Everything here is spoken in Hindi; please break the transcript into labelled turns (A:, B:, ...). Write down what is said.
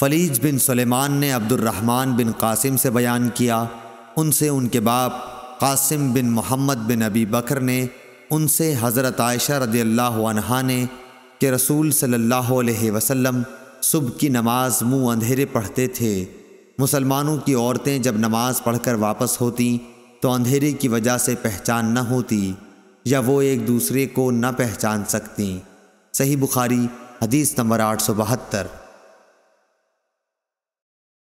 A: फलीज बिन सलेमान ने अब्दुलरहमान बिन कासिम से बयान किया उनसे उनके बाप कासिम बिन मोहम्मद बिन अबी बकर ने उनसे हज़रत आयशा रदी अल्लाह ने कि रसूल सल्लल्लाहु अलैहि वसल्लम सुबह की नमाज मुँह अंधेरे पढ़ते थे मुसलमानों की औरतें जब नमाज पढ़कर वापस होती तो अंधेरे की वजह से पहचान न होती या वो एक दूसरे को न पहचान सकती सही बुखारी हदीस नंबर आठ सौ बहत्तर